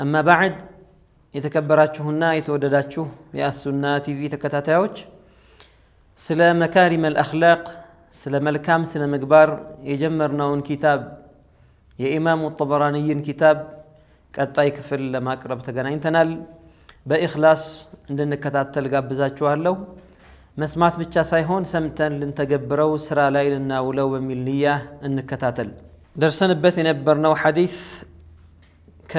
أما بعد يتكبراتشهن يتوددتشه يا السنة في تكتاتاوتش سلا مكارم الأخلاق سلا ملكام سلا مكبار يجمرنا أون كتاب يا إمام الطبراني كتاب كتاي كفل لما أقرب تنال بإخلاص عندنا كتات تلقى بزاتشو هلو مسمات بتشاساي هون سمتن لنتقبرو سرا ليل ولو بملية إن كتاتل درسنا بثي نبرنا وحديث ك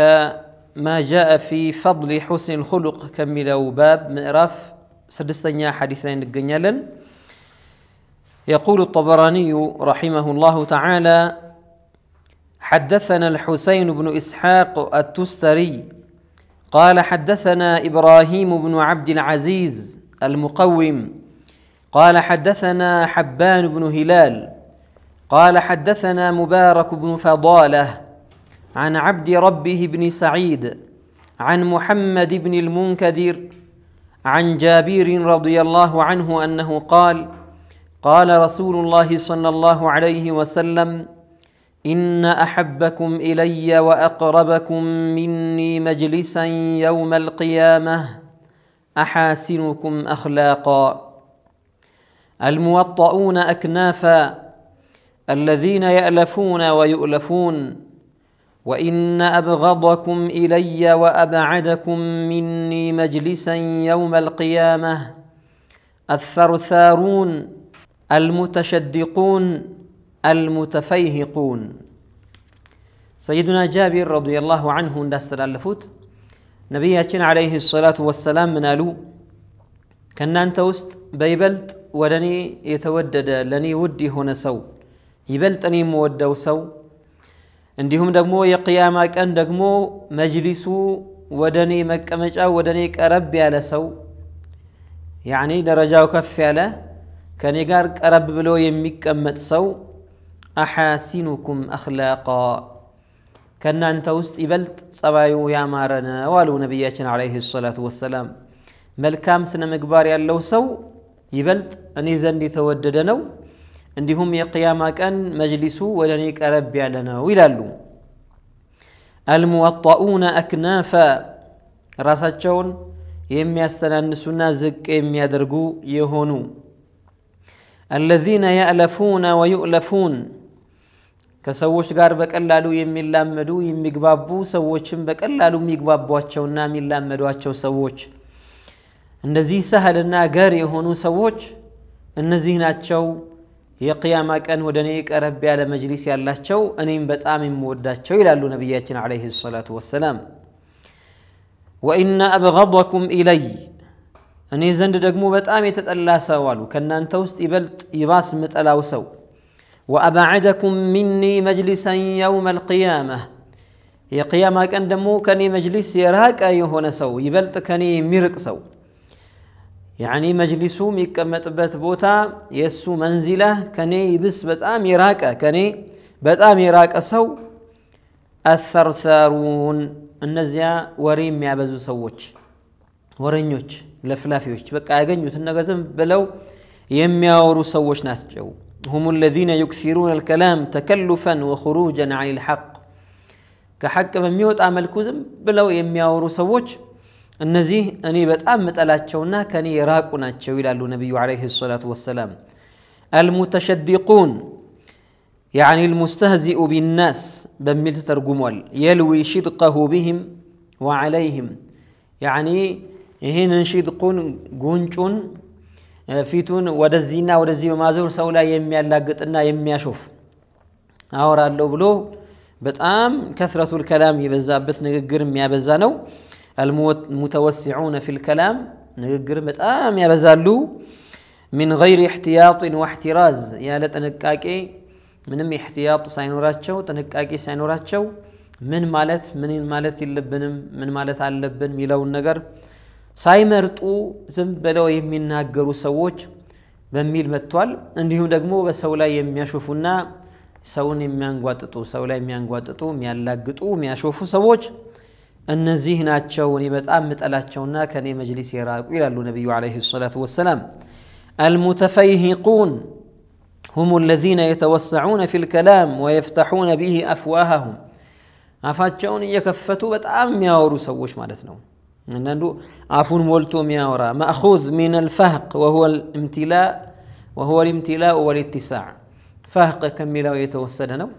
ما جاء في فضل حسن الخلق كمل باب مئراف سدستنيا حديثين ላይ يقول الطبراني رحمه الله تعالى حدثنا الحسين بن إسحاق التستري قال حدثنا إبراهيم بن عبد العزيز المقوم قال حدثنا حبان بن هلال قال حدثنا مبارك بن فضاله عن عبد ربه بن سعيد عن محمد بن المنكدر عن جابر رضي الله عنه انه قال قال رسول الله صلى الله عليه وسلم ان احبكم الي واقربكم مني مجلسا يوم القيامه احاسنكم اخلاقا الموطؤون اكنافا الذين يالفون ويؤلفون وإن أبغضكم إلي وأبعدكم مني مجلسا يوم القيامة الثرثارون المتشدقون المتفيهقون سيدنا جابر رضي الله عنه نستر اللفوت نبي عليه الصلاة والسلام من ألو كان أنت وست بيبلت ولني يتودد لني ودي هنا سو يبلت أني مودو عندهم دقمو يقيامة كان دقمو مجلسو ودني مكة مجا ودني كربي على سو يعني درجة كف على كان يقار كرب بلو يمك أمت سو أحاسنكم أخلاقا كان أنت وست إبلت صبايو يا مارنا والو نبياتنا عليه الصلاة والسلام ملكام سنة مقبار يالو سو يبلت أني زندي توددنو እንዲሁም የቅያማ ቀን መጅሊሱ ወደ እኔ ቀረብ ያለ ነው ይላሉ አልሙወጣኡነ አክናፈ ራሳቸውን የሚያስተናንሱና ዝቅ የሚያደርጉ የሆኑ አለዚነ ያእለፉነ ወዩእለፉን ከሰዎች ጋር በቀላሉ የሚላመዱ የሚግባቡ ሰዎችም በቀላሉ የሚግባቧቸውና የሚላመዷቸው ሰዎች እንደዚህ ሰህልና ገር የሆኑ ሰዎች እነዚህ ናቸው يا قيامة أكن ودنيك أربي على مجلس الله شو أنيم بتأمي مودة شو إلى نبياتنا عليه الصلاة والسلام وإن أبغضكم إلي أني زند دقمو بتأمي تتألا سوال وكنا أنت وست إبلت إباس متألا وسو وأبعدكم مني مجلسا يوم القيامة قيامة أكن دمو كني مجلس يراك أيهون سو يبلت كني مرق سو يعني مجلسو ميكمت بات بوتا يسو منزلة كني بس بتام يراك كني بتام يراك سو الثرثارون النزيا وريم يا بزو سووتش ورينيوتش لفلافيوتش بقى اغنيو تنغزم بلو يمياورو سووتش ناتجو هم الذين يكثرون الكلام تكلفا وخروجا عن الحق كحق بميوت عمل كوزم بلو يمياورو سووتش እነዚህ እኔ በጣም ምጠላቸውና ከኔ የራቁ ናቸው ይላሉ ነቢዩ ዓለይሂ ሰላቱ ወሰላም። المتشدقون يعني المستهزئ بالناس بميل ترجموال يلوي شدقه بهم وعليهم يعني هنا شدقون جونشون ፊቱን ወደዚህና ወደዚህ በማዞር ሰው ላይ የሚያላግጥና የሚያሾፍ አወራለሁ ብሎ በጣም ከስረቱል ከላም የበዛበት ንግግር የሚያበዛ ነው። المتوسعون في الكلام نقر متام يا بزالو من غير احتياط واحتراز يا لتنكاكي من احتياط ساينوراتشو تنكاكي ساينوراتشو من مالت من مالت اللبن من مالت على اللبن ميلون نقر ሳይመርጡ ዝም ብለው የሚናገሩ ሰዎች በሚል መጥቷል እንዲሁም ደግሞ በሰው ላይ የሚያሾፉና ሰውን የሚያንጓጥጡ ሰው ላይ የሚያንጓጥጡ የሚያላግጡ የሚያሾፉ ሰዎች النزيهنا تشوني متأمت ألا تشونا كني مجلس يراك إلى النبي عليه الصلاة والسلام المتفيهقون هم الذين يتوسعون في الكلام ويفتحون به أفواههم أفاتشوني يكفتوا بتأم يا سوش مالتنا عفون مولتوم يا ورا مأخوذ من الفهق وهو الامتلاء وهو الامتلاء والاتساع فهق كملا ويتوسدنا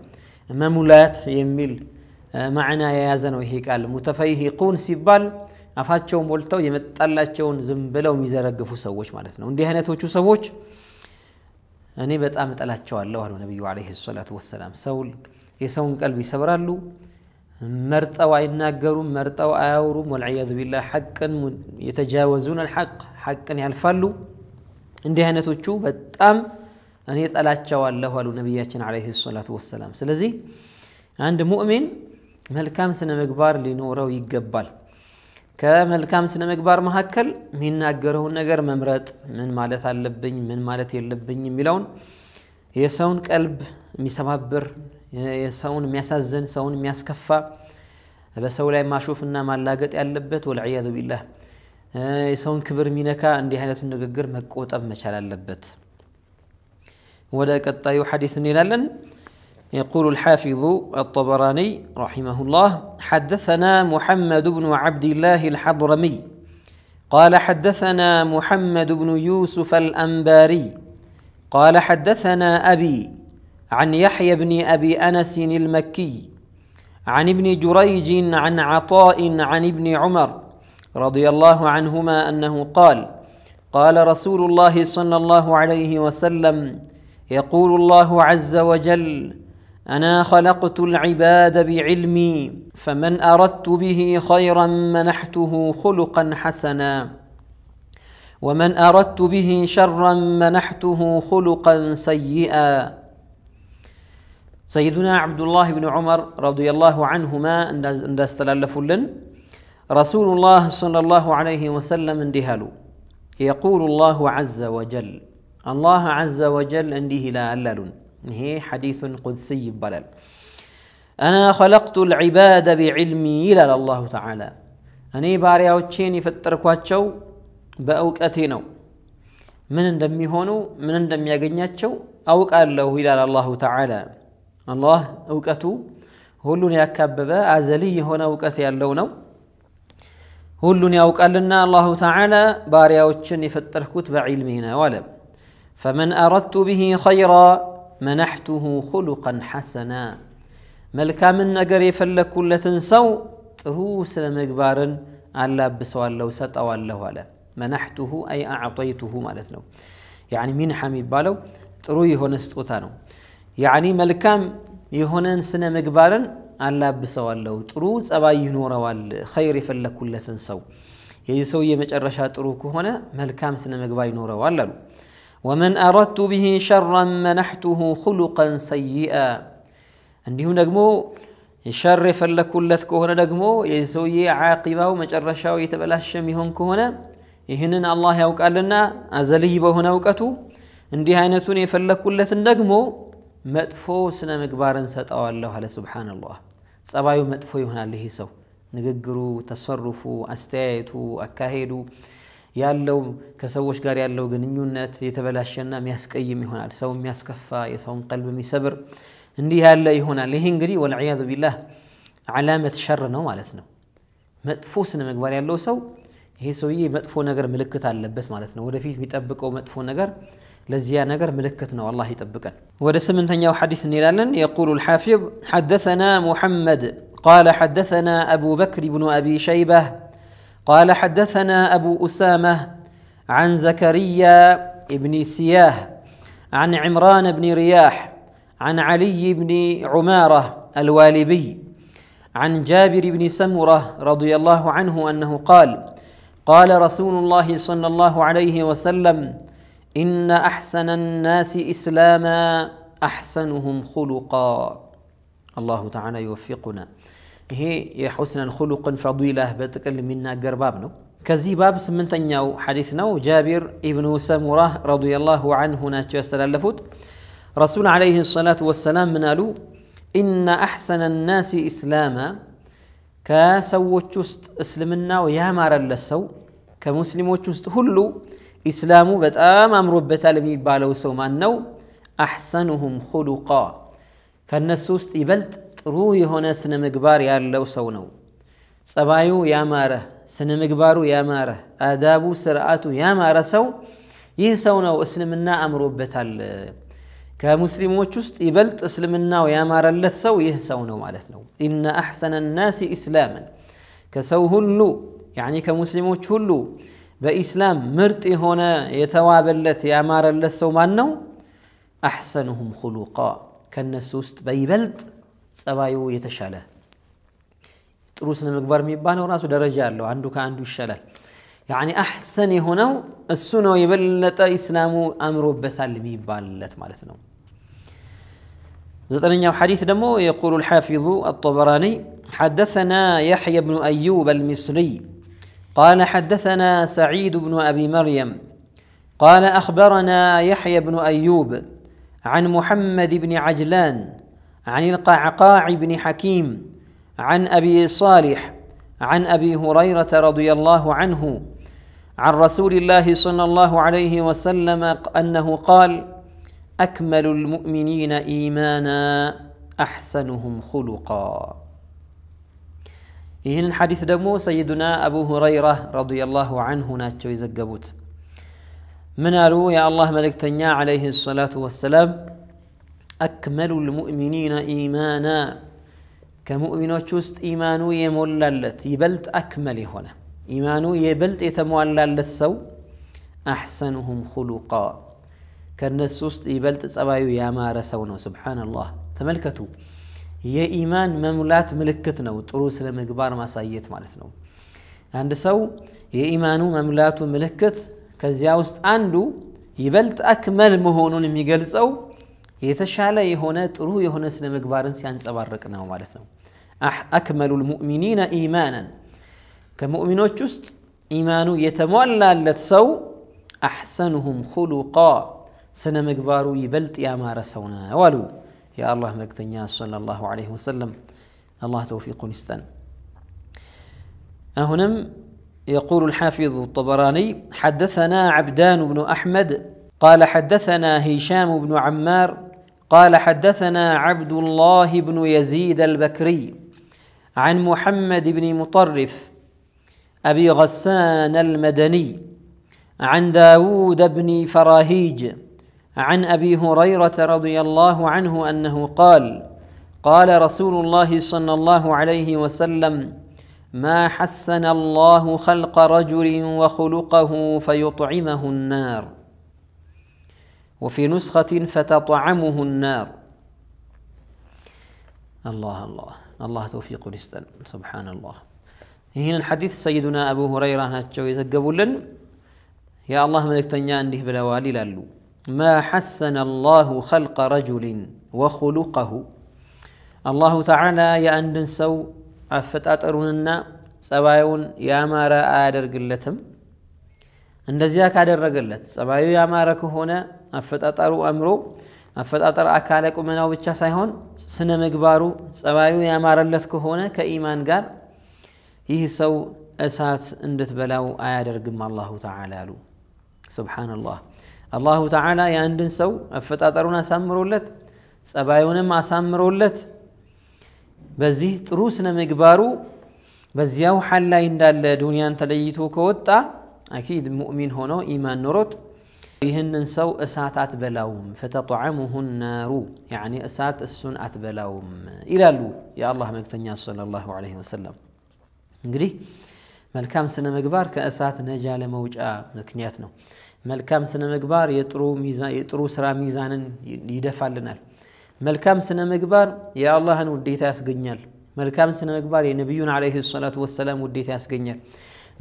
ما يميل معنا يا يزن وهي قال متفيه قون سبال أفاتشو مولتو يمتطلع شون زنبلا وميزارة قفو سووش مالتنا وندي هنا توجو سووش أنا بتقام تطلع شو الله هو النبي عليه الصلاة والسلام سول يسون قلبي سبر له مرت أو عين ناقر مرت أو عور والعياذ بالله حقا يتجاوزون الحق حقا يالفلو عندي هنا توجو بتقام أنا تطلع شو الله هو النبي عليه الصلاة والسلام سلزي عند مؤمن መልካም ስነ ምግባር ሊኖረው ይገባል። ከመልካም ስነ ምግባር መካከል የሚናገረውን ነገር መምረጥ፣ ምን ማለት አለብኝ፣ ምን ማለት የለብኝ የሚለውን የሰውን ቀልብ የሚሰባብር የሰውን የሚያሳዝን ሰውን የሚያስከፋ በሰው ላይ ማሾፍና ማላገጥ ያለበት ወልዕያዙ ቢላህ የሰውን ክብር የሚነካ እንዲህ አይነቱን ንግግር መቆጠብ መቻል አለበት። ወደ ቀጣዩ ሐዲስ እንሄዳለን። يقول الحافظ الطبراني رحمه الله حدثنا محمد بن عبد الله الحضرمي قال حدثنا محمد بن يوسف الأنباري قال حدثنا أبي عن يحيى بن أبي أنس المكي عن ابن جريج عن عطاء عن ابن عمر رضي الله عنهما أنه قال قال رسول الله صلى الله عليه وسلم يقول الله عز وجل انا خلقت العباد بعلمي فمن اردت به خيرا منحته خلقا حسنا ومن اردت به شرا منحته خلقا سيئا سيدنا عبد الله بن عمر رضي الله عنهما اندستلالفلن رسول الله صلى الله عليه وسلم اندهلوا يقول الله عز وجل الله عز وجل انده اللالون هي حديث قدسي بلل أنا خلقت العباد بعلمي إلى الله تعالى أنا باري أوتشيني فتر كواتشو بأوك أتينو من دمي هونو من دمي أغنياتشو أوك الله إلى الله تعالى الله أوكتو هلون يا كبابا أزلي هنا وكثي اللونو هلون يا وكالنا الله تعالى باري أوتشيني فتر كوت بعلمي هنا ولا فمن أردت به خيرا منحته خلقا حسنا ملكا من نجر يفلك كل تنسو ترو سلم إجبارا على بسوال لو ست أو الله ولا منحته أي أعطيته مالتنا يعني من حميد بالو ترو يهون استوتانو يعني ملكا يهونن سلم إجبارا على بسوال لو ترو سبا ينور والخير يفلك كل تنسو يجي سوي مش الرشاد ترو كهونا ملكا سلم إجبار ينور والله ومن أردت به شرا منحته خلقا سيئا እንዲሁም ደግሞ ሸር የፈለግኩለት ከሆነ ደግሞ የሰውዬ ዓቂባው መጨረሻው የተበላሸ የሚሆን ከሆነ ይህንን አላህ ያውቃልና አዘልይ በሆነ እውቀቱ እንዲህ አይነቱን የፈለግኩለትን ደግሞ መጥፎ ስነ ምግባርን ሰጠዋለሁ አለ ስብሓንላህ ጸባዩ መጥፎ ይሆናል ይህ ሰው ንግግሩ ተሰሩፉ አስተያየቱ አካሄዱ ያለው ከሰዎች ጋር ያለው ግንኙነት የተበላሸና የሚያስቀይም ይሆናል። ሰው የሚያስከፋ፣ የሰውን ቀልብ የሚሰብር እንዲህ ያለ ይሆናል። ይሄ እንግዲህ ወልዕያዙ ቢላህ ዓላመት ሸር ነው ማለት ነው። መጥፎ ስነ ምግባር ያለው ሰው ይሄ ሰውዬ መጥፎ ነገር ምልክት አለበት ማለት ነው። ወደፊት የሚጠብቀው መጥፎ ነገር ለዚያ ነገር ምልክት ነው። አላህ ይጠብቀን። ወደ ስምንተኛው ሐዲስ እንላለን። የቁሉ ልሓፊዝ ሐደሰና ሙሐመድ ቃለ ሐደሰና አቡ በክር ብኑ አቢ ሸይባህ قال حدثنا أبو أسامة عن زكريا بن سياه عن عمران بن رياح عن علي بن عمارة الوالبي عن جابر بن سمرة رضي الله عنه أنه قال قال رسول الله صلى الله عليه وسلم إن أحسن الناس إسلاما أحسنهم خلقا الله تعالى يوفقنا ይሄ የሑስነን ኹሉቅን ፈዱላህ በጥቅል የሚናገር ባብ ነው ከዚህ ባብ ስምንተኛው ሐዲስ ነው ጃቢር ኢብኑ ሰሙራህ الله አንሁ ናቸው ያስተላለፉት ረሱል ዓለይህ ሰላቱ ወሰላም ምናሉ إن أحسن الناس إسلاما كسوّتش إسلمنا ويا مار اللسو كمسلموش هلو إسلام بتام أمر بتالمي بالو سو ما النو أحسنهم خلقا كالنسوست يبلت ጥሩ የሆነ ስነ ምግባር ያለው ሰው ነው። ጸባዩ ያማረ፣ ስነ ምግባሩ ያማረ፣ አዳቡ ስርዓቱ ያማረ ሰው ይህ ሰው ነው እስልምና አምሮበታል። ከሙስሊሞች ውስጥ ይበልጥ እስልምናው ያማረለት ሰው ይህ ሰው ነው ማለት ነው። ኢነ አሕሰነ ናሲ ኢስላምን ከሰው ሁሉ ያኒ ከሙስሊሞች ሁሉ በኢስላም ምርጥ የሆነ የተዋበለት ያማረለት ሰው ማን ነው? አሕሰኑሁም ኹሉቃ ከእነሱ ውስጥ በይበልጥ ጸባዩ የተሻለ ጥሩ ስነ ምግባር የሚባለው ራሱ ደረጃ አለው። አንዱ ከአንዱ ይሻላል። ያኒ አሕሰን የሆነው እሱ ነው የበለጠ ኢስላሙ አምሮበታል የሚባልለት ማለት ነው። زتنيا حديث دمو يقول الحافظ الطبراني حدثنا يحيى بن أيوب المصري قال حدثنا سعيد بن أبي مريم قال أخبرنا يحيى بن أيوب عن محمد بن عجلان عن القعقاع بن حكيم عن ابي صالح عن ابي هريره رضي الله عنه عن رسول الله صلى الله عليه وسلم انه قال اكمل المؤمنين ايمانا احسنهم خلقا ይህንን ሐዲስ ደግሞ ሰይዱና አቡ ሁረይራ ረዲየላሁ አንሁ ናቸው የዘገቡት ምን አሉ የአላህ መልእክተኛ عليه ሰላቱ ወሰላም أكمل المؤمنين إيمانا ከሙእሚኖች ውስጥ ኢማኑ የሞላለት ይበልጥ አክመል የሆነ ኢማኑ የበልጥ የተሟላለት ሰው አሕሰኑሁም ሁሉቃ ከእነሱ ውስጥ ይበልጥ ጸባዩ ያማረ ሰው ነው ስብሓንላህ ተመልከቱ የኢማን መሙላት ምልክት ነው ጥሩ ስለ ምግባር ማሳየት ማለት ነው አንድ ሰው የኢማኑ መሙላቱ ምልክት ከዚያ ውስጥ አንዱ ይበልጥ አክመል መሆኑን የሚገልጸው يتشعل يهونا تروه يهونا سلم كبارن سيان سباركنا ومالتنا أكمل المؤمنين إيمانا كمؤمنو جست إيمانو يتمولى لتسو أحسنهم خلقا سلم كبارو يبلت يا مارسونا ولو يا الله ملكتنيا صلى الله عليه وسلم الله توفيق نستان أهنم يقول الحافظ الطبراني حدثنا عبدان بن أحمد قال حدثنا هشام بن عمار قال حدثنا عبد الله بن يزيد البكري عن محمد بن مطرف أبي غسان المدني عن داود بن فراهيج عن أبي هريرة رضي الله عنه أنه قال قال رسول الله صلى الله عليه وسلم ما حسن الله خلق رجل وخلقه فيطعمه النار وفي نسخة فتطعمه النار الله الله الله توفيق الاسلام سبحان الله هنا الحديث سيدنا أبو هريرة نتشوي لنا يا الله ملك تنيا عنده بلوالي لالو ما حسن الله خلق رجل وخلقه الله تعالى يا أندن سو أفتات أروننا سبايون يا مارا آدر قلتم أندزيا كادر رقلت سبايو يا مارا كهونا አፈጣጠሩ አእምሮ አፈጣጠር አካለ ቁመናው ብቻ ሳይሆን ስነ ምግባሩ ጸባዩ ያማረለት ከሆነ ከኢማን ጋር ይህ ሰው እሳት እንድትበላው አያደርግም አላሁ ተዓላ አሉ። ሱብሓነላህ አላሁ ተዓላ የአንድን ሰው አፈጣጠሩን አሳምሮለት ጸባዩንም አሳምሮለት በዚህ ጥሩ ስነ ምግባሩ በዚያው ሐል ላይ እንዳለ ዱንያን ተለይቶ ከወጣ አኪድ ሙእሚን ሆኖ ኢማን ኖሮት ይህንን ሰው እሳት አትበላውም ፈተጠዓሙሁ ናሩ ያኒ እሳት እሱን አትበላውም ይላሉ የአላህ መልክተኛ ሰለላሁ ዐለይሂ ወሰለም። እንግዲህ መልካም ስነ ምግባር ከእሳት ነጃ ለመውጫ ምክንያት ነው። መልካም ስነ ምግባር የጥሩ ስራ ሚዛንን ይደፋልናል። መልካም ስነ ምግባር የአላህን ውዴታ ያስገኛል። መልካም ስነ ምግባር የነቢዩን ዐለይሂ ሰላቱ ወሰላም ውዴታ ያስገኛል።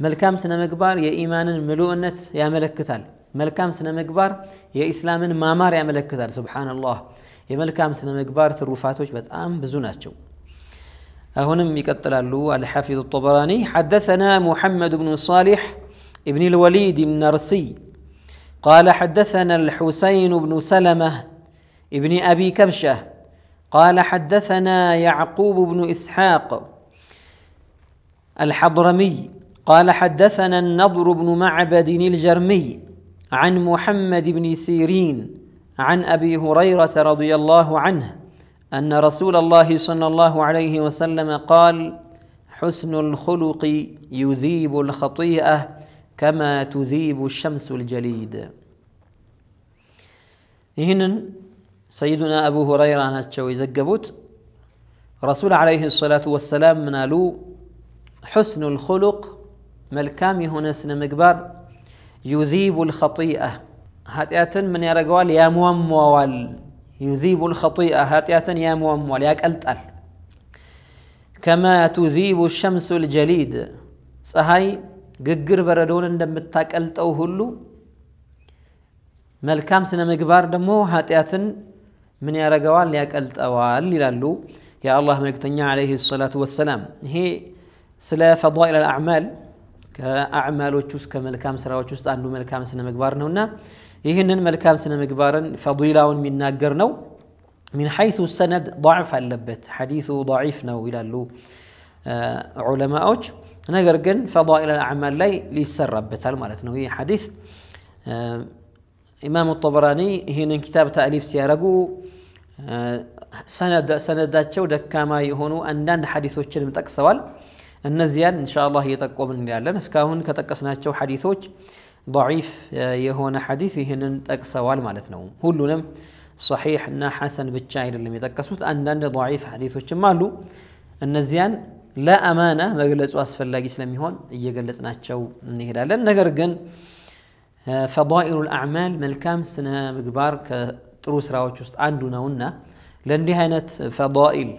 መልካም ስነ ምግባር የኢማንን ምሉዕነት ያመለክታል። መልካም ስነ ምግባር የኢስላምን ማማር ያመለክታል ስብሓንላህ የመልካም ስነ ምግባር ትሩፋቶች በጣም ብዙ ናቸው አሁንም ይቀጥላሉ አልሐፊዝ الطبراني حدثنا محمد بن صالح ابن الوليد النرسي قال حدثنا الحسين بن سلمة ابن أبي كبشة قال حدثنا يعقوب بن إسحاق الحضرمي قال حدثنا النضر بن معبد الجرمي عن محمد بن سيرين عن ابي هريره رضي الله عنه ان رسول الله صلى الله عليه وسلم قال حسن الخلق يذيب الخطيئه كما تذيب الشمس الجليد هنا سيدنا أبو هريرة نتشوي يزقبوت رسول عليه الصلاة والسلام منالو حسن الخلق ملكامي هنا سنمقبار يذيب الخطيئة هاتيات من يرقوال يا مواموال يذيب الخطيئة هاتيات يا مواموال يا كالتال كما تذيب الشمس الجليد صهاي ققر بردون اندم التاكلت او هلو ملكام سنة مقبار دمو هاتيات من يرقوال يا كالتال يا الله ملك عليه الصلاة والسلام هي سلا فضائل الأعمال ከአዕማሎች ውስጥ ከመልካም ስራዎች ውስጥ አንዱ መልካም ስነ ምግባር ነውና ይህንን መልካም ስነ ምግባርን ፈዲላውን የሚናገር ነው ሚን ሐይሱ ሰነድ ضعፍ አለበት ሐዲሱ ضعيف ነው ይላሉ ዑለማዎች ነገር ግን ፈዳኢል አልአዕማል ላይ ሊሰራበታል ማለት ነው ይህ ሐዲስ ኢማሙ ጠበራኒ ይህንን ኪታብ ታሊፍ ሲያደርጉ ሰነዳቸው ደካማ የሆኑ አንዳንድ ሐዲሶችንም ጠቅሰዋል النزيان إن شاء الله يتقوى من الله لنس كاون كتقسنا حديثوش ضعيف يهون حديثي هنا تقسوال مالتنا هلونا صحيح أن حسن بالشاعر اللي متقسوت أن ضعيف حديثوش حديثه ماله النزيان لا أمانة ما قلت أسفل لا جسلم هون يقلتنا اتشو النهلا لنقرقن فضائر الأعمال من سنة مقبار كتروس راوتشوست عندنا ونا لندي هنت فضائل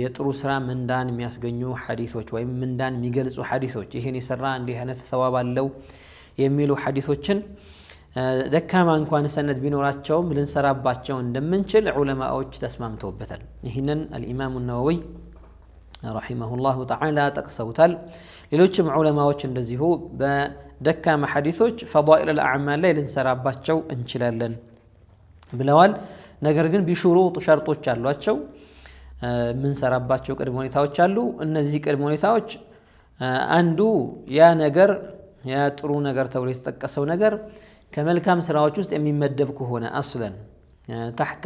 የጥሩ ስራ ምንዳን የሚያስገኙ ሐዲሶች ወይም ምንዳን የሚገልጹ ሐዲሶች ይህን የሰራ እንዲህ አይነት ሰዋብ አለው የሚሉ ሐዲሶችን ደካማ እንኳን ሰነድ ቢኖራቸውም ልንሰራባቸው እንደምንችል ዑለማዎች ተስማምተውበታል። ይህንን አልኢማሙ ነወዊ ረሒመሁላሁ ተዓላ ጠቅሰውታል። ሌሎችም ዑለማዎች እንደዚሁ በደካማ ሐዲሶች ፈዳኢል አልአዕማል ላይ ልንሰራባቸው እንችላለን ብለዋል። ነገር ግን ቢሹሩጥ ሸርጦች አሏቸው። من سراباتشو كرب هونيتاوش شالو النزي كرب هونيتاوش عندو يا نجر يا ترو نجر تولي تتكسو نجر كمل كام سراوش وست امي مدبكو هنا اصلا تحت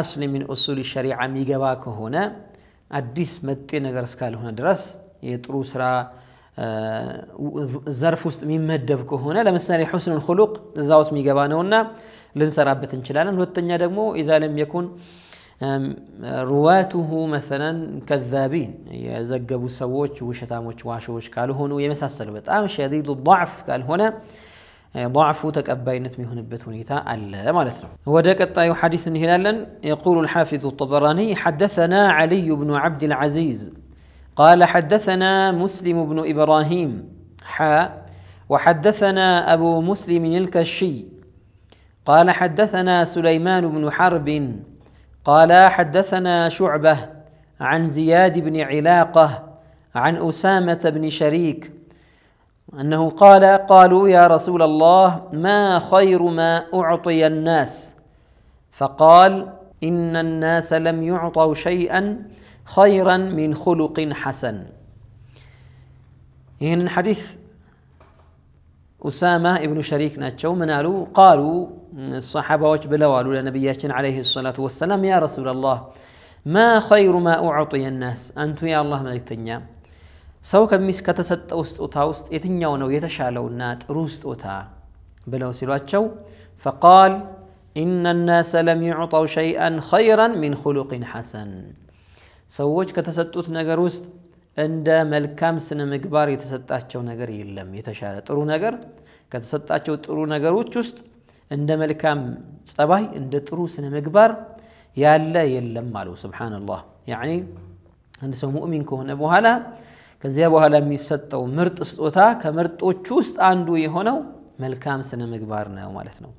اصل من اصول الشريعة ميجباكو هنا አዲስ መጤ ነገር እስካልሆነ ድረስ የጥሩ ስራ ዘርፍ ውስጥ የሚመደብ ከሆነ ለምሳሌ ሑስኑል ኹሉቅ እዛ ውስጥ የሚገባ ነውና ልንሰራበት እንችላለን። ሁለተኛ ደግሞ ኢዛ ለም የኩን رواته مثلا كذابين يزقبوا سووش وشتاموش واشوش قالوا هنو يمسسل بتام شديد الضعف قال هنا ضعف تكأبينت مهن بثنيتا ألا ما لسنا ودك الطيو حديث هلالا يقول الحافظ الطبراني حدثنا علي بن عبد العزيز قال حدثنا مسلم بن إبراهيم ح وحدثنا أبو مسلم الكشي قال حدثنا سليمان بن حرب قال حدثنا شعبه عن زياد بن علاقه عن اسامه بن شريك انه قال قالوا يا رسول الله ما خير ما اعطي الناس فقال ان الناس لم يعطوا شيئا خيرا من خلق حسن إن حديث أسامة ابن شريك ناتشو منالو قالوا الصحابة وجه بلوالو لنبياتنا عليه الصلاة والسلام يا رسول الله ما خير ما أعطي الناس أنت يا الله ملك تنيا سو كميس كتسط أوست أوتا أوست يتنياو نو يتشالو نات روست أوتا بلو سلواتشو فقال إن الناس لم يعطوا شيئا خيرا من خلق حسن سووج كتسطوت نجر وست እንደ መልካም ስነ ምግባር የተሰጣቸው ነገር የለም። የተሻለ ጥሩ ነገር ከተሰጣቸው ጥሩ ነገሮች ውስጥ እንደ መልካም ጸባይ፣ እንደ ጥሩ ስነ ምግባር ያለ የለም አሉ። ሱብሓነላህ። ያኒ አንድ ሰው ሙእሚን ከሆነ በኋላ ከዚያ በኋላ የሚሰጠው ምርጥ ስጦታ ከምርጦቹ ውስጥ አንዱ የሆነው መልካም ስነ ምግባር ነው ማለት ነው።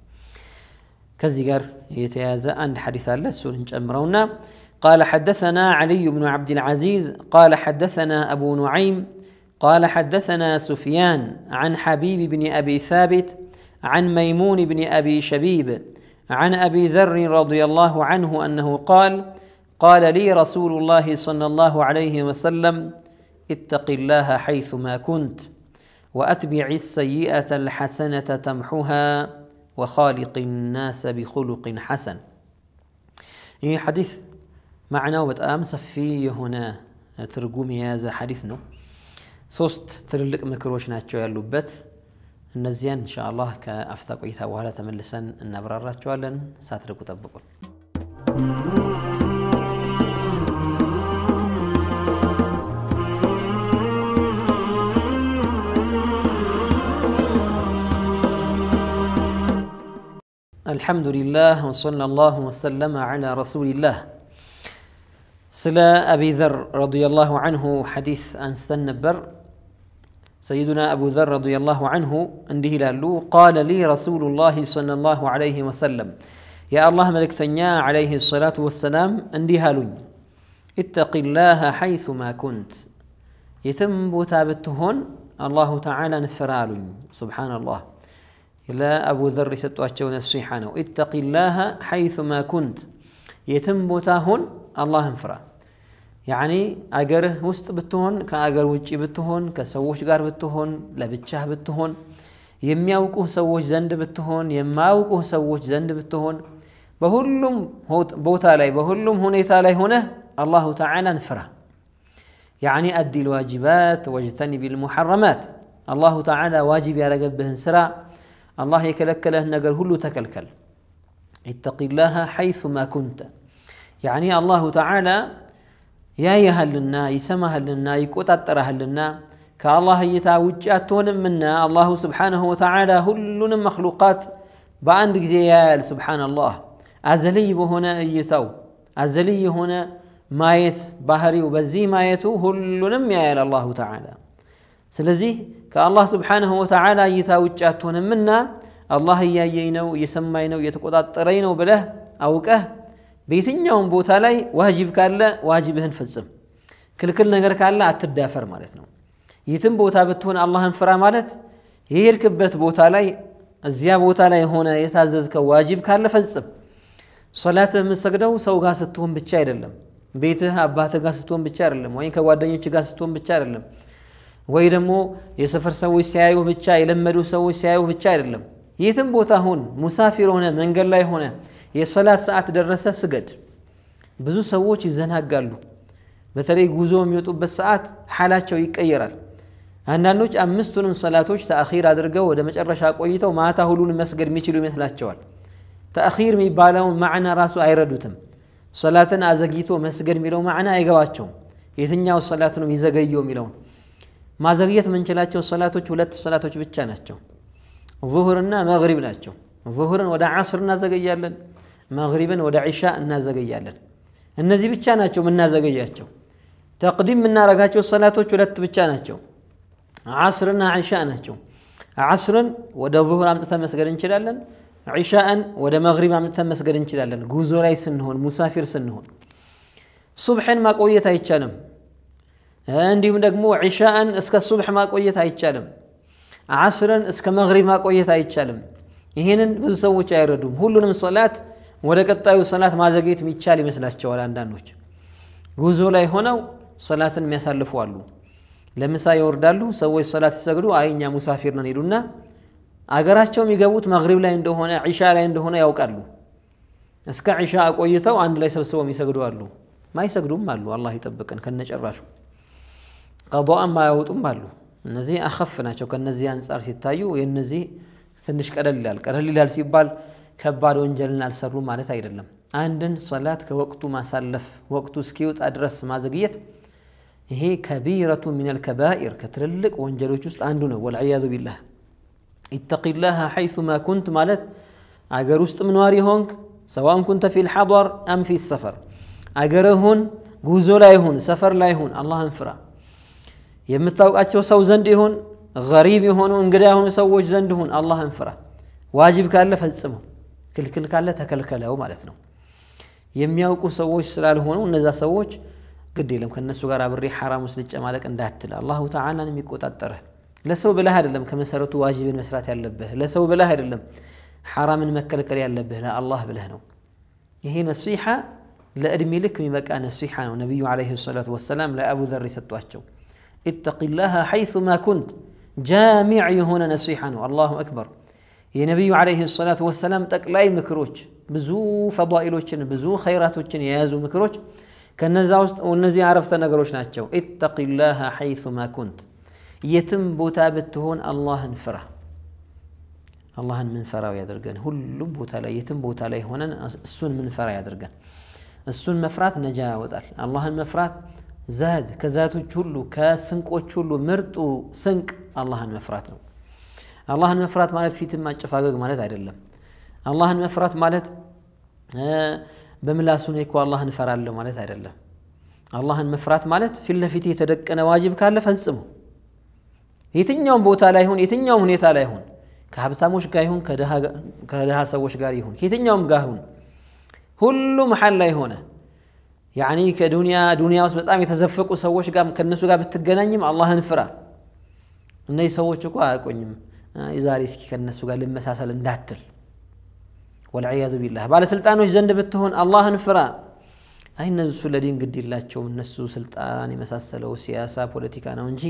ከዚህ ጋር የተያያዘ አንድ ሐዲስ አለ። እሱን እንጨምረውና قال حدثنا علي بن عبد العزيز قال حدثنا ابو نعيم قال حدثنا سفيان عن حبيب بن ابي ثابت عن ميمون بن ابي شبيب عن ابي ذر رضي الله عنه انه قال قال لي رسول الله صلى الله عليه وسلم اتق الله حيثما كنت واتبع السيئه الحسنه تمحها وخالق الناس بخلق حسن. إيه حديث معنا وبتأم سفي يهونا ترجم هذا حديثنا صوت ترلك مكروش ناتشو يا لبت النزيان إن شاء الله كأفتاق إيثا وهلا تملسا النبرار راتشو لن ساتركو تبقل الحمد لله وصلى الله وسلم على رسول الله سلا أبي ذر رضي الله عنه حديث أنستن بر سيدنا أبو ذر رضي الله عنه عنده لالو قال لي رسول الله صلى الله عليه وسلم يا الله ملك تنيا عليه الصلاة والسلام عنده هالون اتق الله حيث ما كنت يتم بتابتهن الله تعالى نفرال سبحان الله إلا أبو ذر ستواتشون السيحانو اتق الله حيث ما كنت يتم بوتاهن አላህን ፍራ ያኒ አገርህ ውስጥ ብትሆን ከአገር ውጭ ብትሆን ከሰዎች ጋር ብትሆን ለብቻህ ብትሆን የሚያውቁህ ሰዎች ዘንድ ብትሆን የማያውቁህ ሰዎች ዘንድ ብትሆን በሁሉም ቦታ ላይ በሁሉም ሁኔታ ላይ ሆነህ አላሁ ተዓላን ፍራ ያኒ አዲ ልዋጅባት ወጅተኒብ ልሙሐረማት አላሁ ተዓላ ዋጅብ ያረገብህን ስራ አላህ የከለከለህን ነገር ሁሉ ተከልከል اتق الله حيثما كنت يعني الله تعالى يا يهلنا يسمهلنا يقططرهلنا ከአላህ እይታ ውጭ አትሆንምና አላሁ ስብሓንሁ ወተዓላ ሁሉንም መክሉቃት በአንድ ጊዜ ያያል ስብሓንላህ አዘልይ በሆነ እይታው አዘልይ የሆነ ማየት ባህሪው በዚህ ማየቱ ሁሉንም ያያል አላሁ ተዓላ ስለዚህ ከአላህ ስብሓንሁ ወተዓላ እይታ ውጭ አትሆንምና አላህ እያየኝ ነው እየሰማኝ ነው እየተቆጣጠረኝ ነው ብለህ አውቀህ በየትኛውም ቦታ ላይ ዋጅብ ካለ ዋጅብህን ፍጽም፣ ክልክል ነገር ካለ አትዳፈር ማለት ነው። የትም ቦታ ብትሆን አላህን ፍራ ማለት የሄድክበት ቦታ ላይ እዚያ ቦታ ላይ ሆነ የታዘዝከው ዋጅብ ካለ ፈጽም። ሶላት የምትሰግደው ሰው ጋር ስትሆን ብቻ አይደለም። ቤትህ አባትህ ጋር ስትሆን ብቻ አይደለም። ወይም ከጓደኞች ጋር ስትሆን ብቻ አይደለም። ወይ ደግሞ የሰፈር ሰዎች ሲያዩ ብቻ የለመዱ ሰዎች ሲያዩ ብቻ አይደለም። የትም ቦታ ሁን፣ ሙሳፊር ሆነ መንገድ ላይ ሆነ የሰላት ሰዓት ደረሰ ስገድ ብዙ ሰዎች ይዘናጋሉ በተለይ ጉዞ የሚወጡበት ሰዓት ሓላቸው ይቀየራል አንዳንዶች አምስቱንም ሰላቶች ተአኺር አድርገው ወደ መጨረሻ ቆይተው ማታ ሁሉንም መስገድ የሚችሉ ይመስላቸዋል ተአኺር የሚባለውን ማዕና ራሱ አይረዱትም ሰላትን አዘግይቶ መስገድ የሚለው ማዕና አይገባቸውም የትኛው ሰላት ነው የሚዘገየው የሚለውን ማዘግየት የምንችላቸው ሰላቶች ሁለት ሰላቶች ብቻ ናቸው ዙሁርና መግሪብ ናቸው ዙሁርን ወደ ዓስር እናዘገያለን መግሪብን ወደ ዒሻ እናዘገያለን እነዚህ ብቻ ናቸው የምናዘገያቸው ተቅዲም የምናረጋቸው ሰላቶች ሁለት ብቻ ናቸው ዓስርና ዒሻ ናቸው ዓስርን ወደ ዙሁር አምጥተን መስገድ እንችላለን ዒሻእን ወደ መግሪብ አምጥተን መስገድ እንችላለን ጉዞ ላይ ስንሆን ሙሳፊር ስንሆን ሱብሕን ማቆየት አይቻልም እንዲሁም ደግሞ ዒሻእን እስከ ሱብሕ ማቆየት አይቻልም ዓስርን እስከ መግሪብ ማቆየት አይቻልም ይህንን ብዙ ሰዎች አይረዱም ሁሉንም ሰላት ወደ ቀጣዩ ሰላት ማዘግየት የሚቻል ይመስላቸዋል። አንዳንዶች ጉዞ ላይ ሆነው ሰላትን የሚያሳልፉ አሉ። ለምሳ ይወርዳሉ። ሰዎች ሰላት ሲሰግዱ አይኛ ሙሳፊር ነን ሄዱና አገራቸው የሚገቡት መግሪብ ላይ እንደሆነ ዒሻ ላይ እንደሆነ ያውቃሉ። እስከ ዒሻ አቆይተው አንድ ላይ ሰብስበው የሚሰግዱ አሉ። ማይሰግዱም አሉ። አላህ ይጠብቀን ከነጨራሹ። ቀዷአም ማያወጡም አሉ። እነዚህ አኸፍ ናቸው። ከነዚህ አንጻር ሲታዩ የነዚህ ትንሽ ቀለል ይላል። ቀለል ይላል ሲባል ከባድ ወንጀልን አልሰሩም ማለት አይደለም። አንድን ሰላት ከወቅቱ ማሳለፍ ወቅቱ እስኪወጣ ድረስ ማዘግየት ይሄ ከቢረቱ ሚነል ከባኢር ከትልልቅ ወንጀሎች ውስጥ አንዱ ነው። ወልዕያዙ ቢላህ ኢተቂላህ ሐይሱማ ኩንት ማለት አገር ውስጥም ነዋሪ ሆንክ ሰዋን ኩንተ ፊል ሐضር አም ፊ ሰፈር አገር ሁን ጉዞ ላይ ሁን ሰፈር ላይ ሁን አላህን ፍራ። የምታውቃቸው ሰው ዘንድ ይሁን ገሪብ የሆኑ እንግዳ የሆኑ ሰዎች ዘንድ ሁን አላህን ፍራ። ዋጅብ ካለ ፈጽመው كل كل كله تكل كله مالتنا يم ياوكو سووش سلال هون ونزا سووش قد يلم كن نسو غرا بري حرام وسنج أمالك أن دهت الله تعالى نمي كوتا تره لسو بلا هاد اللم كم سرطو واجب المسرات يالبه لسو بلا هاد اللم حرام المكل كري يالبه لا الله بلا هنو يهي نصيحة لأدمي لك مما كان نصيحة ونبي عليه الصلاة والسلام لا أبو ذر ستواتشو اتق الله حيث ما كنت جامع هنا نصيحة الله أكبر النبي عليه الصلاة والسلام تكلاي مكروش بزو فضائلوشن بزو خيراتوشن يازو مكروش كان زاوست ونزي عرفت أنا قروش اتق الله حيث ما كنت يتم بتابتهون الله انفره الله من فرا ويادرجن هل بوتا لا يتم بوتا لا هنا السون من فرا يادرجن السون مفرات نجا ودال الله المفرات زاد كزاته كله كسنك وكله مرت وسنك الله المفرات نو. አላህን መፍራት ማለት ፊትን ማጨፋገግ ማለት አይደለም። አላህን መፍራት ማለት በምላሱ እኔ እኮ አላህን እፈራለሁ ማለት አይደለም። አላህን መፍራት ማለት ፊት ለፊት የተደቀነ ዋጅብ ካለ ፈጽሞ የትኛውም ቦታ ላይ ይሁን የትኛውም ሁኔታ ላይ ይሁን ከሀብታሞች ጋር ይሁን ከድሃ ሰዎች ጋር ይሁን ከየትኛውም ጋር ይሁን ሁሉ መሐል ላይ ሆነ ያኒ ከዱንያ ዱንያ ውስጥ በጣም የተዘፈቁ ሰዎች ጋር ከእነሱ ጋር ብትገናኝም አላህን ፍራ። እነዚህ ሰዎች እኮ አያውቁኝም ዛሬ እስኪ ከነሱ ጋር ልመሳሰል እንዳትል ወልዕያዙ ቢላህ ባለስልጣኖች ዘንድ ብትሆን አላህን ፍራ አይ እነሱ ለዲን ግድ የላቸውም እነሱ ስልጣን የመሳሰለው ሲያሳ ፖለቲካ ነው እንጂ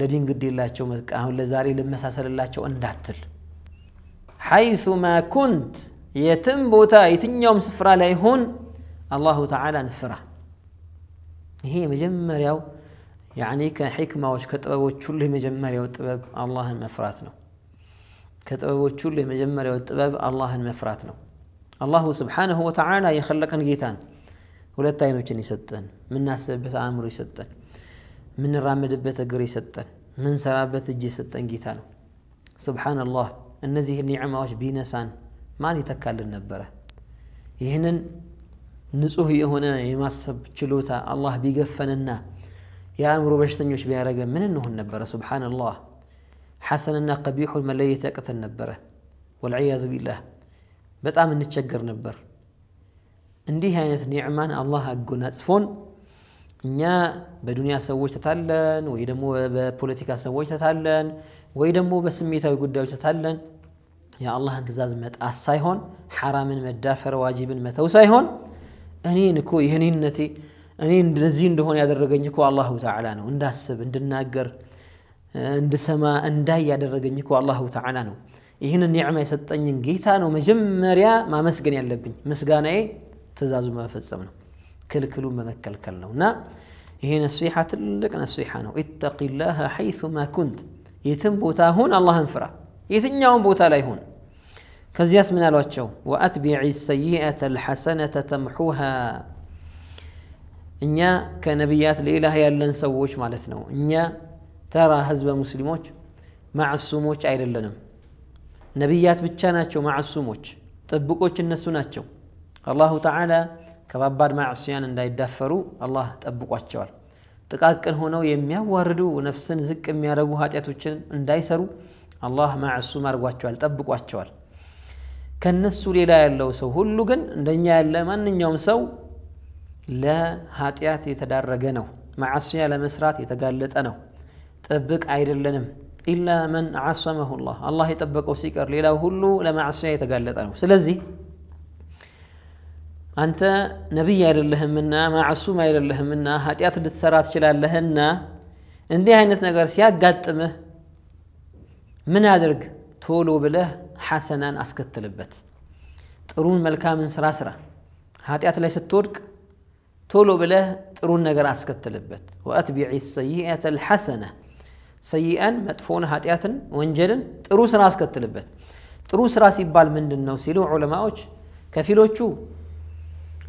ለዲን ግድ የላቸው አሁን ለዛሬ ልመሳሰልላቸው እንዳትል ሐይሱማ ኩንት የትም ቦታ የትኛውም ስፍራ ላይ ሆን አላሁ ተዓላን ፍራ ይሄ የመጀመሪያው ያኒ ከሕክማዎች ከጥበቦች ሁሉ የመጀመሪያው ጥበብ አላህን መፍራት ነው كتبوا تشولي مجمرة والتباب الله المفراتنا الله سبحانه وتعالى يخلق جيتان ولا تاينو تشني ستن من ناس بيت عامر من الرامد بيت اجر من سرابت جي ستن جيتان سبحان الله النزيه النعمة واش بينسان ما نتكال النبرة يهنن نسوه يهنا يمسب تشلوتا الله بيقفننا يا أمرو بشتن يوش بيارقا من النه النبرة سبحان الله حسن أن قبيح الملية قتل نبره والعياذ بالله بتأمن نتشجر نبر عندي هاي نعمان الله أقول نصفون إنيا بدنيا سويت تتعلن ويدمو ببوليتيكا سويت تتعلن ويدمو بسميتا ويقول تتعلن يا الله أنت زاز مت أصايهون حرام من الدافر واجب من متوسايهون أني نكو يهني نتي أني نزين دهون يا درجنيكو الله تعالى نو نداسب نناجر عند سما انداي يا درجني كو الله تعالى نو يهن النعمة يسطني جيتا نو مجمريا ما مسجن يلبن مسجان ايه تزازو ما فزمنا كل كلو ما كل كل نو نا يهن نصيحة لك نصيحة نو اتق الله حيث ما كنت يتم بوتا هون الله انفرا يتن يوم بوتا لا يهون كزياس من الوجه واتبعي السيئة الحسنة تمحوها እኛ ከነቢያት ሌላ ያለን ሰዎች ማለት ነው ترى هزب مسلموች ማዕሱሞች አይደለንም ነቢያት ብቻ ናቸው ማዕሱሞች ጥብቆች እነሱ ናቸው አላሁ ተዓላ ከባባድ ማዕስያን እንዳይዳፈሩ አላህ ጠብቋቸዋል ጥቃቅን ሆነው የሚያዋርዱ ነፍስን ዝቅ የሚያደርጉ ኃጢአቶችን እንዳይሰሩ አላህ ማዕሱም አድርጓቸዋል ጠብቋቸዋል ከነሱ ሌላ ያለው ሰው ሁሉ ግን እንደኛ ያለ ማንኛውም ሰው ለኃጢአት የተዳረገ ነው ማዕስያ ለመስራት የተጋለጠ ነው طبق ايدلنم الا من عصمه الله الله يطبقه سيكر ليلا كله لما عصيه يتغلط له سلازي انت نبي ايدلهمنا ما عصوم ايدلهمنا حطيات لتسرا تشلالهنا اندي هينت نغر سيغطمه من ادرك تولو بله حسنا اسكتلبت ጥሩን መልካምን ስራ ስራ ኃጢአት ላይ ስትወድቅ ቶሎ ብለህ ጥሩን ነገር አስከትልበት ወአትቢዒ ሰይአተ ልሐሰና سيئا مدفون هاتياتن وانجل تروس راس كتلبت تروس راس يبال من النو سيلو علماء اوش كفيلو تشو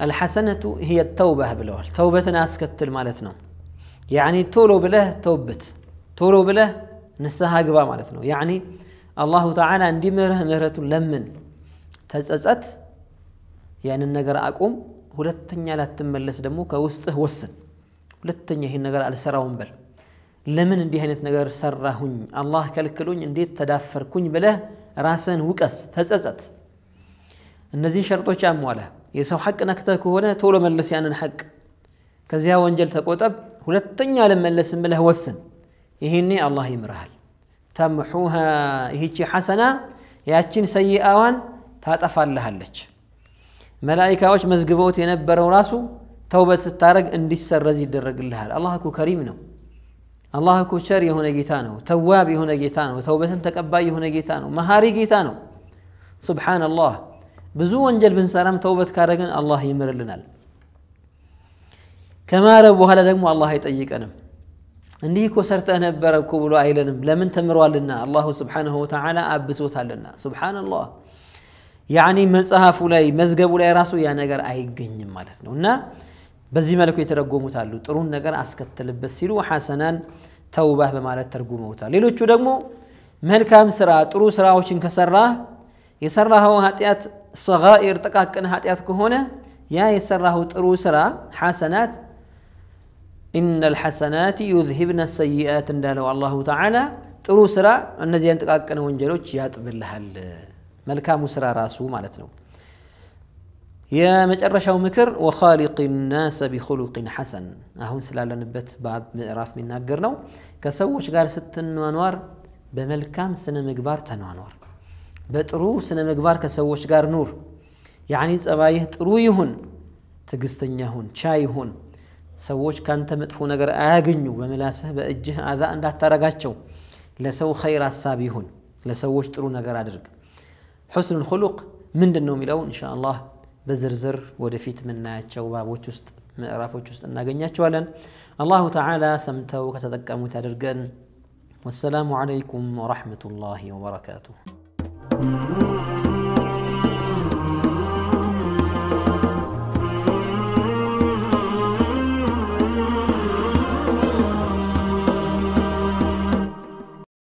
الحسنة هي التوبة بلوال توبة ناس كتل مالتنا يعني تولو بله توبت تولو بله نسها قبا مالتنا يعني الله تعالى عندي مره مره لمن تزأزأت يعني النقر أقوم ولتنيا لا تتم اللي سدمو كوسته وسن ولتنيا هي النقر على سرا ለምን እንዲህ አይነት ነገር ሰራሁኝ አላህ ከልክሉኝ እንዴት ተዳፈርኩኝ ብለህ ራስን ውቀስ ተጸጸት እነዚህን ሸርጦች አሟላ የሰው ሐቅ ነክተህ ከሆነ ቶሎ መለስ ያንን ሐቅ ከዚያ ወንጀል ተቆጠብ ሁለተኛ አልመለስም ብለህ ወስን ይሄኔ አላህ ይምርሃል ተምሑሃ ይህቺ ሐሰና ያችን ሰይአዋን ታጠፋልሃለች መላይካዎች መዝግበውት የነበረው ራሱ ተውበት ስታደረግ እንዲሰረዝ ይደረግልሃል አላህ እኮ ከሪም ነው አላህ እኮ ቸር የሆነ ጌታ ነው ተዋብ የሆነ ጌታ ነው ተውበትን ተቀባይ የሆነ ጌታ ነው መሀሪ ጌታ ነው ሱብሓነላህ ብዙ ወንጀል ብንሰራም ተውበት ካደረግን አላህ ይምርልናል ከማረብ በኋላ ደግሞ አላህ አይጠይቀንም እንዲህ እኮ ሰርተህ ነበረ እኮ ብሎ አይለንም ለምን ተምሯልና አላሁ ስብሓንሁ ወተዓላ አብሶታልና ስብሓንላህ ያኒ መጽሐፉ ላይ መዝገቡ ላይ ራሱ ያ ነገር አይገኝም ማለት ነው እና በዚህ መልኩ የተረጎሙት አሉ። ጥሩን ነገር አስከትልበት ሲሉ ሐሰናን ተውባህ በማለት ተርጉመውታል። ሌሎቹ ደግሞ መልካም ስራ ጥሩ ስራዎችን ከሰራህ የሰራኸው ኃጢአት ሰጋኢር ጥቃቅን ኃጢአት ከሆነ ያ የሰራኸው ጥሩ ስራ ሐሰናት إن الحسنات يذهبن السيئات اندالو الله تعالى ጥሩ ስራ እነዚያን ጥቃቅን ወንጀሎች ያጥብልሃል። መልካሙ ስራ ራሱ ማለት ነው። يا مجرشا مكر وخالق الناس بخلق حسن أهون سلا لنبت باب مئراف من ناقرنا كسوش قال ست نوانوار بملكام سنة مقبار تنوانوار بترو سنة مقبار كسوش قال نور يعني سبايه ترويهن تقستنيهن شايهن سووش كان تمتفو نقر آقنيو بملاسه بأجه آذاء لا ترقاتشو لسو خير السابيهن لسووش ترو نقر آدرق حسن الخلق من دنو ملون إن شاء الله بزرزر ودفيت منا جواب وجست مقراف وجست الناقن يجوالا الله تعالى سمتو كتذكى متدرقن والسلام عليكم ورحمة الله وبركاته 嗯。